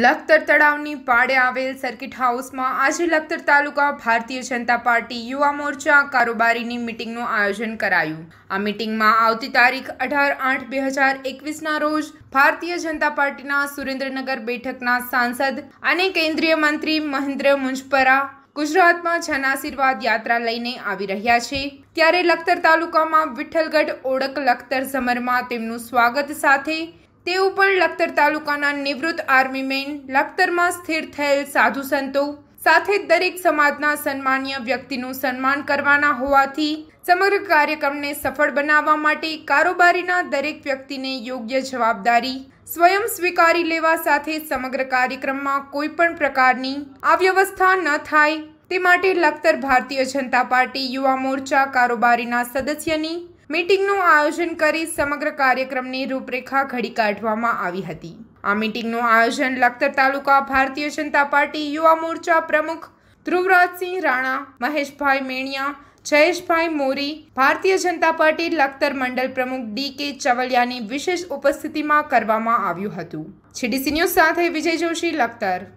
લખતર તળાવની પાડે આવેલ સર્કિટ હાઉસમાં આજે લખતર તાલુકા ભારતીય જનતા પાર્ટી યુવા મોરચા કારોબારીની મિટિંગનું આયોજન કરાયું આ મિટિંગમાં આવતી તારીખ અઢાર આઠ બે હજાર એકવીસના રોજ ભારતીય જનતા પાર્ટીના સુરેન્દ્રનગર બેઠકના સાંસદ અને કેન્દ્રીય મંત્રી મહેન્દ્ર મુંજપરા ગુજરાતમાં જનાશીર્વાદ યાત્રા લઈને આવી રહ્યા છે ત્યારે લખતર તાલુકામાં વિઠ્ઠલગઢ ઓળખ લખતર સમરમાં તેમનું સ્વાગત સાથે તેઓ પણ લખતર તાલુકાના નિવૃત્ત આર્મી મેન લખતરમાં સ્થિર થયેલ સાધુ સંતો સાથે દરેક સમાજના સન્માનીય વ્યક્તિનું સન્માન કરવાના હોવાથી સમગ્ર કાર્યક્રમને સફળ બનાવવા માટે કારોબારીના દરેક વ્યક્તિને યોગ્ય જવાબદારી સ્વયં સ્વીકારી લેવા સાથે સમગ્ર કાર્યક્રમમાં કોઈ પણ પ્રકારની અવ્યવસ્થા ન થાય તે માટે લખતર ભારતીય જનતા પાર્ટી યુવા મોરચા કારોબારીના સદસ્યની મીટિંગનું આયોજન કરી સમગ્ર કાર્યક્રમની રૂપરેખા ઘડી કાઢવામાં આવી હતી આ મીટિંગનું આયોજન લખતર તાલુકા ભારતીય જનતા પાર્ટી યુવા મોરચા પ્રમુખ ધ્રુવરાજસિંહ રાણા મહેશભાઈ મેણિયા જયેશભાઈ મોરી ભારતીય જનતા પાર્ટી લખતર મંડળ પ્રમુખ ડી કે ચવલિયાની વિશેષ ઉપસ્થિતિમાં કરવામાં આવ્યું હતું છીડીસી ન્યૂઝ સાથે વિજય જોશી લખતર